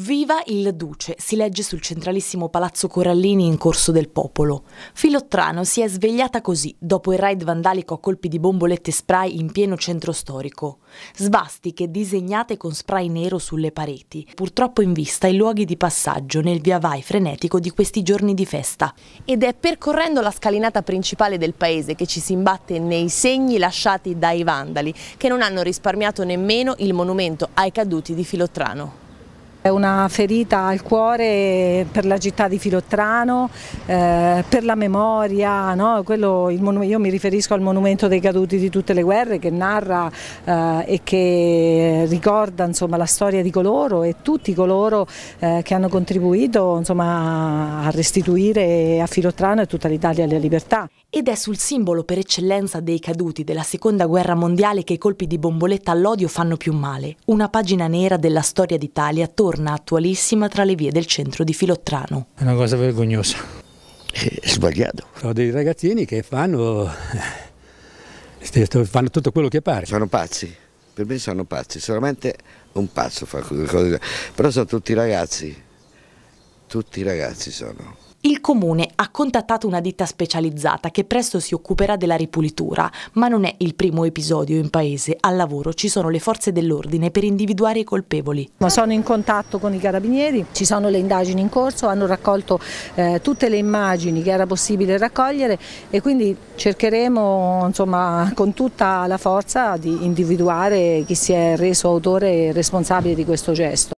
Viva il Duce si legge sul centralissimo Palazzo Corallini in Corso del Popolo. Filottrano si è svegliata così dopo il raid vandalico a colpi di bombolette spray in pieno centro storico. Svastiche disegnate con spray nero sulle pareti, purtroppo in vista i luoghi di passaggio nel via vai frenetico di questi giorni di festa. Ed è percorrendo la scalinata principale del paese che ci si imbatte nei segni lasciati dai vandali, che non hanno risparmiato nemmeno il monumento ai caduti di Filottrano una ferita al cuore per la città di Filottrano, eh, per la memoria, no? Quello, io mi riferisco al monumento dei caduti di tutte le guerre che narra eh, e che ricorda insomma, la storia di coloro e tutti coloro eh, che hanno contribuito insomma, a restituire a Filottrano e tutta l'Italia la libertà. Ed è sul simbolo per eccellenza dei caduti della seconda guerra mondiale che i colpi di bomboletta all'odio fanno più male. Una pagina nera della storia d'Italia torna notturna attualissima tra le vie del centro di Filottrano. È una cosa vergognosa. È sbagliato. Sono dei ragazzini che fanno, eh, fanno tutto quello che pare. Sono pazzi, per me sono pazzi, solamente un pazzo fa quelle Però sono tutti ragazzi, tutti ragazzi sono. Il comune ha contattato una ditta specializzata che presto si occuperà della ripulitura, ma non è il primo episodio in paese. Al lavoro ci sono le forze dell'ordine per individuare i colpevoli. Sono in contatto con i carabinieri, ci sono le indagini in corso, hanno raccolto eh, tutte le immagini che era possibile raccogliere e quindi cercheremo insomma, con tutta la forza di individuare chi si è reso autore e responsabile di questo gesto.